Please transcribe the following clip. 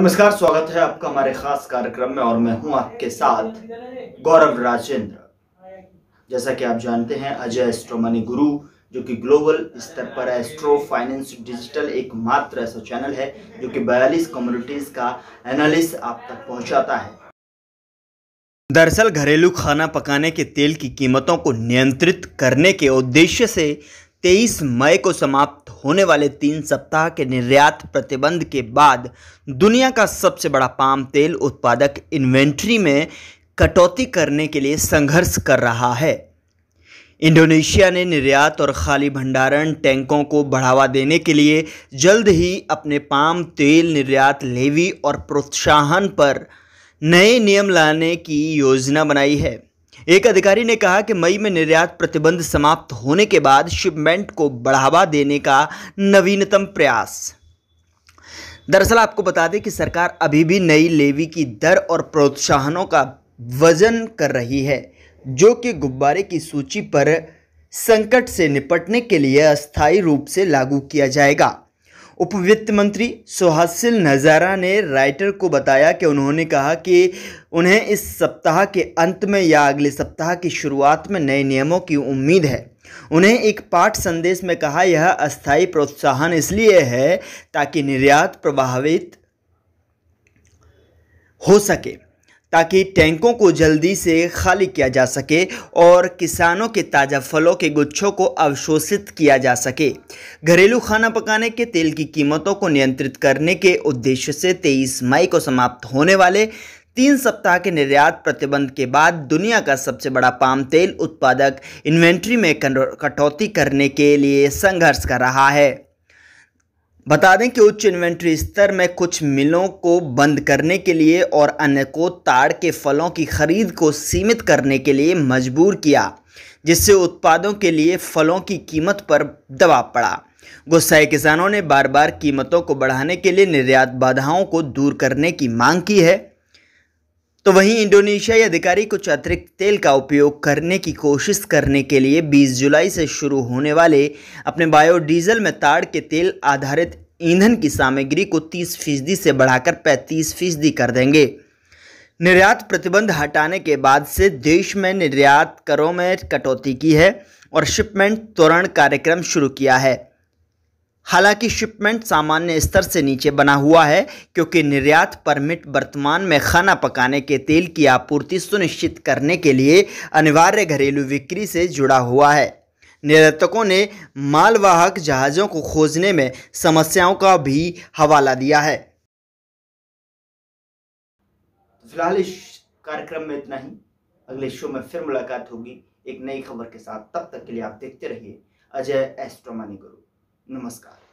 नमस्कार स्वागत है आपका हमारे खास कार्यक्रम में और मैं हूं आपके साथ गौरव राजेंद्र जैसा कि आप जानते हैं अजय एस्ट्रोमनी गुरु जो कि ग्लोबल स्तर पर एस्ट्रो फाइनेंस डिजिटल एक मात्र ऐसा चैनल है जो कि 42 कम्युनिटीज का एनालिस आप तक पहुंचाता है दरअसल घरेलू खाना पकाने के तेल की कीमतों को नियंत्रित करने के उद्देश्य से तेईस मई को समाप्त होने वाले तीन सप्ताह के निर्यात प्रतिबंध के बाद दुनिया का सबसे बड़ा पाम तेल उत्पादक इन्वेंट्री में कटौती करने के लिए संघर्ष कर रहा है इंडोनेशिया ने निर्यात और खाली भंडारण टैंकों को बढ़ावा देने के लिए जल्द ही अपने पाम तेल निर्यात लेवी और प्रोत्साहन पर नए नियम लाने की योजना बनाई है एक अधिकारी ने कहा कि मई में निर्यात प्रतिबंध समाप्त होने के बाद शिपमेंट को बढ़ावा देने का नवीनतम प्रयास दरअसल आपको बता दें कि सरकार अभी भी नई लेवी की दर और प्रोत्साहनों का वजन कर रही है जो कि गुब्बारे की सूची पर संकट से निपटने के लिए अस्थायी रूप से लागू किया जाएगा उप वित्त मंत्री सुहासिल नज़ारा ने राइटर को बताया कि उन्होंने कहा कि उन्हें इस सप्ताह के अंत में या अगले सप्ताह की शुरुआत में नए नियमों की उम्मीद है उन्हें एक पाठ संदेश में कहा यह अस्थायी प्रोत्साहन इसलिए है ताकि निर्यात प्रभावित हो सके ताकि टैंकों को जल्दी से खाली किया जा सके और किसानों के ताज़ा फलों के गुच्छों को अवशोषित किया जा सके घरेलू खाना पकाने के तेल की कीमतों को नियंत्रित करने के उद्देश्य से 23 मई को समाप्त होने वाले तीन सप्ताह के निर्यात प्रतिबंध के बाद दुनिया का सबसे बड़ा पाम तेल उत्पादक इन्वेंट्री में कटौती करने के लिए संघर्ष कर रहा है बता दें कि उच्च इन्वेंट्री स्तर में कुछ मिलों को बंद करने के लिए और अन्य को ताड़ के फलों की खरीद को सीमित करने के लिए मजबूर किया जिससे उत्पादों के लिए फलों की कीमत पर दबाव पड़ा गुस्साए किसानों ने बार बार कीमतों को बढ़ाने के लिए निर्यात बाधाओं को दूर करने की मांग की है तो वहीं इंडोनेशियाई अधिकारी कुछ अतिरिक्त तेल का उपयोग करने की कोशिश करने के लिए 20 जुलाई से शुरू होने वाले अपने बायोडीजल में ताड़ के तेल आधारित ईंधन की सामग्री को 30 फीसदी से बढ़ाकर 35 फीसदी कर देंगे निर्यात प्रतिबंध हटाने के बाद से देश में निर्यात करों में कटौती की है और शिपमेंट त्वरण कार्यक्रम शुरू किया है हालांकि शिपमेंट सामान्य स्तर से नीचे बना हुआ है क्योंकि निर्यात परमिट वर्तमान में खाना पकाने के तेल की आपूर्ति सुनिश्चित करने के लिए अनिवार्य घरेलू बिक्री से जुड़ा हुआ है निर्यातकों ने मालवाहक जहाज़ों को खोजने में समस्याओं का भी हवाला दिया है तो फिलहाल इस कार्यक्रम में इतना ही अगले शो में फिर मुलाकात होगी एक नई खबर के साथ तब तक के लिए आप देखते रहिए अजय एस्ट्रोमानी गुरु नमस्कार